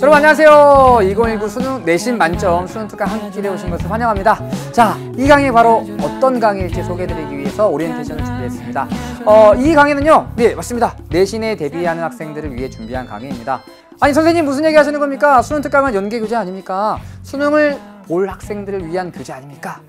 여러분 안녕하세요. 2019 수능 내신 만점 수능 특강 한길에 오신 것을 환영합니다. 자, 이 강의 바로 어떤 강의일지 소개해드리기 위해서 오리엔테이션을 준비했습니다. 어, 이 강의는요, 네 맞습니다. 내신에 대비하는 학생들을 위해 준비한 강의입니다. 아니 선생님 무슨 얘기 하시는 겁니까? 수능 특강은 연계 교재 아닙니까? 수능을 볼 학생들을 위한 교재 아닙니까?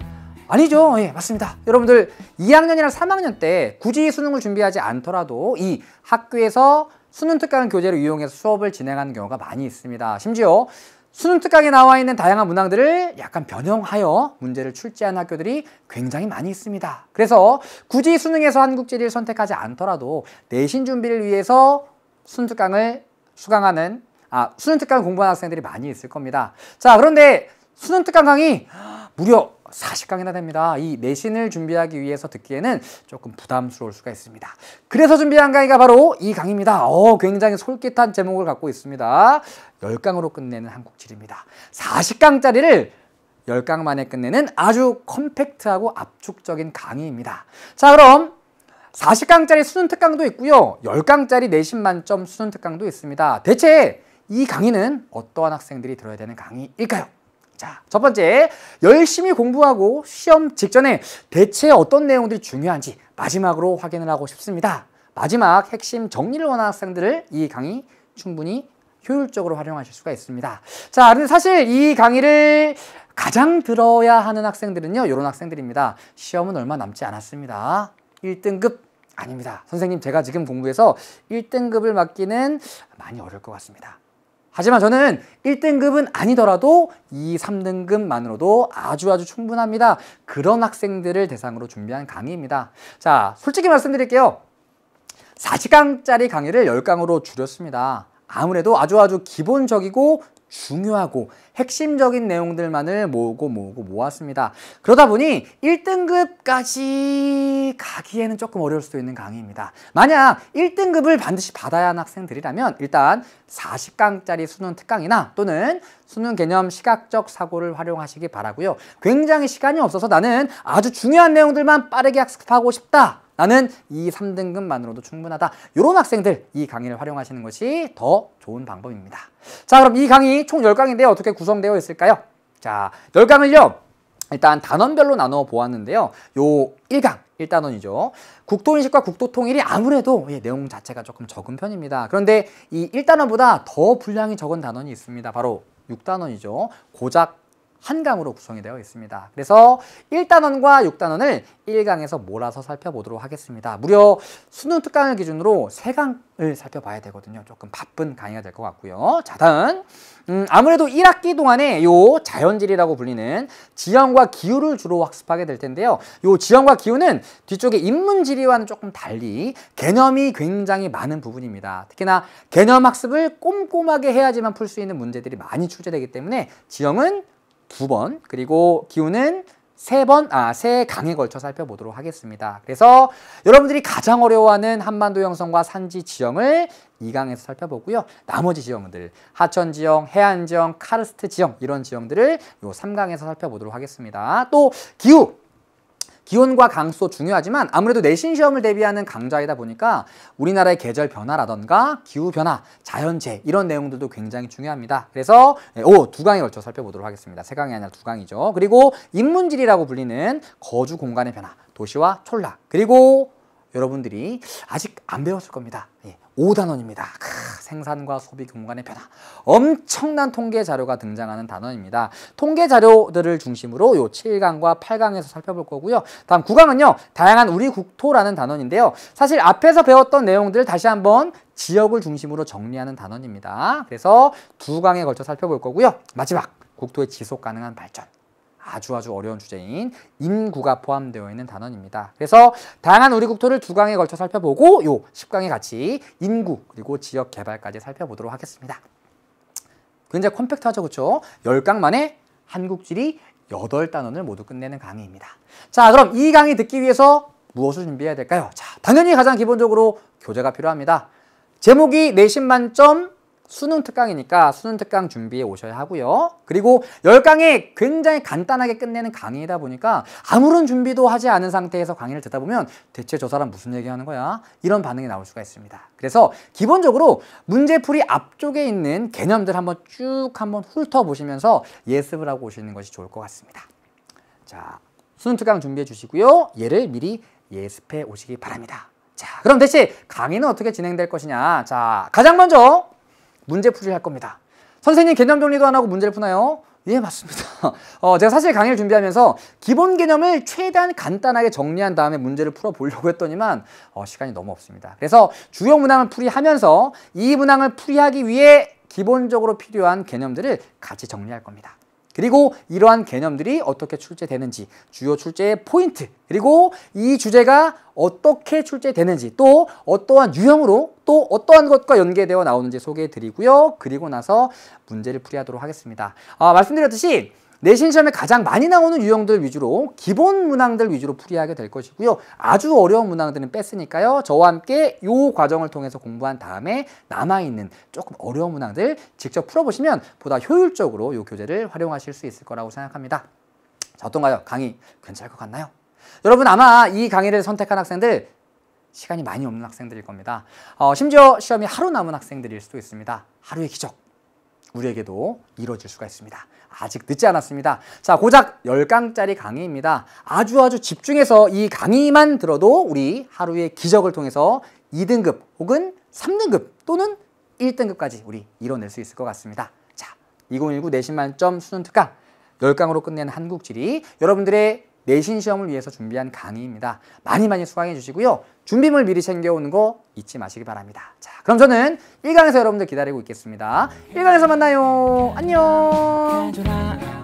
아니죠. 예, 맞습니다. 여러분들 2학년이랑 3학년 때 굳이 수능을 준비하지 않더라도 이 학교에서 수능 특강 교재를 이용해서 수업을 진행하는 경우가 많이 있습니다. 심지어 수능 특강에 나와 있는 다양한 문항들을 약간 변형하여 문제를 출제한 학교들이 굉장히 많이 있습니다. 그래서 굳이 수능에서 한국지리를 선택하지 않더라도 내신 준비를 위해서 수능 특강을 수강하는 아 수능 특강 을 공부하는 학생들이 많이 있을 겁니다. 자 그런데 수능 특강 강의 무려 40강이나 됩니다. 이 내신을 준비하기 위해서 듣기에는 조금 부담스러울 수가 있습니다. 그래서 준비한 강의가 바로 이 강의입니다. 어, 굉장히 솔깃한 제목을 갖고 있습니다. 10강으로 끝내는 한국지리입니다 40강짜리를 10강 만에 끝내는 아주 컴팩트하고 압축적인 강의입니다. 자 그럼 40강짜리 수능특강도 있고요. 10강짜리 내신 만점 수능특강도 있습니다. 대체 이 강의는 어떠한 학생들이 들어야 되는 강의일까요? 자, 첫 번째, 열심히 공부하고 시험 직전에 대체 어떤 내용들이 중요한지 마지막으로 확인을 하고 싶습니다. 마지막 핵심 정리를 원하는 학생들을 이 강의 충분히 효율적으로 활용하실 수가 있습니다. 자, 근데 사실 이 강의를 가장 들어야 하는 학생들은요, 이런 학생들입니다. 시험은 얼마 남지 않았습니다. 1등급 아닙니다. 선생님, 제가 지금 공부해서 1등급을 맡기는 많이 어려울 것 같습니다. 하지만 저는 1등급은 아니더라도 2, 3등급만으로도 아주 아주 충분합니다. 그런 학생들을 대상으로 준비한 강의입니다. 자, 솔직히 말씀드릴게요. 4시간짜리 강의를 10강으로 줄였습니다. 아무래도 아주 아주 기본적이고 중요하고 핵심적인 내용들만을 모으고 모으고 모았습니다. 그러다 보니 1등급까지 가기에는 조금 어려울 수도 있는 강의입니다. 만약 1등급을 반드시 받아야 하는 학생들이라면 일단 40강짜리 수능 특강이나 또는 수능 개념 시각적 사고를 활용하시기 바라고요. 굉장히 시간이 없어서 나는 아주 중요한 내용들만 빠르게 학습하고 싶다. 나는 이 3등급만으로도 충분하다. 이런 학생들 이 강의를 활용하시는 것이 더 좋은 방법입니다. 자 그럼 이 강의 총1 0강인데 어떻게 구성되어 있을까요? 자 10강을요. 일단 단원별로 나눠 보았는데요. 요 1강 1단원이죠. 국토인식과 국토통일이 아무래도 예, 내용 자체가 조금 적은 편입니다. 그런데 이 1단원보다 더 분량이 적은 단원이 있습니다. 바로 6단원이죠. 고작 한강으로 구성이 되어 있습니다. 그래서 1단원과 6단원을 1강에서 몰아서 살펴보도록 하겠습니다. 무려 수능 특강을 기준으로 3강을 살펴봐야 되거든요. 조금 바쁜 강의가 될 것 같고요. 자, 다음. 음, 아무래도 1학기 동안에 요 자연질이라고 불리는 지형과 기후를 주로 학습하게 될 텐데요. 요 지형과 기후는 뒤쪽에 인문지리와는 조금 달리 개념이 굉장히 많은 부분입니다. 특히나 개념 학습을 꼼꼼하게 해야지만 풀 수 있는 문제들이 많이 출제되기 때문에 지형은 두 번, 그리고 기운은 세 번, 아, 세 강에 걸쳐 살펴보도록 하겠습니다. 그래서 여러분들이 가장 어려워하는 한반도 형성과 산지 지형을 이 강에서 살펴보고요. 나머지 지형들, 하천 지형, 해안 지형, 카르스트 지형 이런 지형들을 요 삼강에서 살펴보도록 하겠습니다. 또 기후 기온과 강수 중요하지만 아무래도 내신 시험을 대비하는 강좌이다 보니까 우리나라의 계절 변화라던가 기후 변화, 자연재해 이런 내용들도 굉장히 중요합니다. 그래서 예, 오, 두 강에 걸쳐 살펴보도록 하겠습니다. 세 강이 아니라 두 강이죠. 그리고 인문질이라고 불리는 거주 공간의 변화, 도시와 촌락 그리고 여러분들이 아직 안 배웠을 겁니다. 예. 5단원입니다. 크, 생산과 소비 공간의 변화. 엄청난 통계 자료가 등장하는 단원입니다. 통계 자료들을 중심으로 요 7강과 8강에서 살펴볼 거고요. 다음 9강은요. 다양한 우리 국토라는 단원인데요. 사실 앞에서 배웠던 내용들 다시 한번 지역을 중심으로 정리하는 단원입니다. 그래서 두 강에 걸쳐 살펴볼 거고요. 마지막 국토의 지속 가능한 발전. 아주 아주 어려운 주제인 인구가 포함되어 있는 단원입니다. 그래서 다양한 우리 국토를 두 강에 걸쳐 살펴보고 요 10강에 같이 인구 그리고 지역 개발까지 살펴보도록 하겠습니다. 굉장히 그 컴팩트하죠, 그렇죠? 10강 만에 한국지리 8단원을 모두 끝내는 강의입니다. 자, 그럼 이 강의 듣기 위해서 무엇을 준비해야 될까요? 자, 당연히 가장 기본적으로 교재가 필요합니다. 제목이 내신 만점 수능 특강이니까 수능 특강 준비해 오셔야 하고요. 그리고 열강이 굉장히 간단하게 끝내는 강의이다 보니까 아무런 준비도 하지 않은 상태에서 강의를 듣다 보면 대체 저 사람 무슨 얘기하는 거야? 이런 반응이 나올 수가 있습니다. 그래서 기본적으로 문제풀이 앞쪽에 있는 개념들 한번 쭉 한번 훑어보시면서 예습을 하고 오시는 것이 좋을 것 같습니다. 자, 수능 특강 준비해 주시고요. 얘를 미리 예습해 오시기 바랍니다. 자, 그럼 대체 강의는 어떻게 진행될 것이냐? 자, 가장 먼저 문제풀이를 할 겁니다. 선생님 개념 정리도 안 하고 문제를 푸나요? 예 맞습니다 어, 제가 사실 강의를 준비하면서 기본 개념을 최대한 간단하게 정리한 다음에 문제를 풀어보려고 했더니만 어, 시간이 너무 없습니다 그래서 주요 문항을 풀이하면서 이 문항을 풀이하기 위해 기본적으로 필요한 개념들을 같이 정리할 겁니다 그리고 이러한 개념들이 어떻게 출제되는지 주요 출제의 포인트 그리고 이 주제가 어떻게 출제되는지 또 어떠한 유형으로 또 어떠한 것과 연계되어 나오는지 소개해 드리고요 그리고 나서 문제를 풀이하도록 하겠습니다 아, 말씀드렸듯이 내신 시험에 가장 많이 나오는 유형들 위주로 기본 문항들 위주로 풀이하게 될 것이고요. 아주 어려운 문항들은 뺐으니까요. 저와 함께 이 과정을 통해서 공부한 다음에 남아있는 조금 어려운 문항들 직접 풀어보시면 보다 효율적으로 이 교재를 활용하실 수 있을 거라고 생각합니다. 자, 어떤가요? 강의 괜찮을 것 같나요? 여러분 아마 이 강의를 선택한 학생들 시간이 많이 없는 학생들일 겁니다. 어, 심지어 시험이 하루 남은 학생들일 수도 있습니다. 하루의 기적 우리에게도 이루어질 수가 있습니다. 아직 늦지 않았습니다. 자, 고작 10강짜리 강의입니다. 아주 아주 집중해서 이 강의만 들어도 우리 하루의 기적을 통해서 2등급 혹은 3등급 또는 1등급까지 우리 이뤄낼 수 있을 것 같습니다. 자, 2019 내신 만점 수능 특강 10강으로 끝낸 한국지리 여러분들의 내신 시험을 위해서 준비한 강의입니다. 많이 많이 수강해 주시고요. 준비물 미리 챙겨오는 거 잊지 마시기 바랍니다. 자, 그럼 저는 1강에서 여러분들 기다리고 있겠습니다. 1강에서 만나요. 안녕.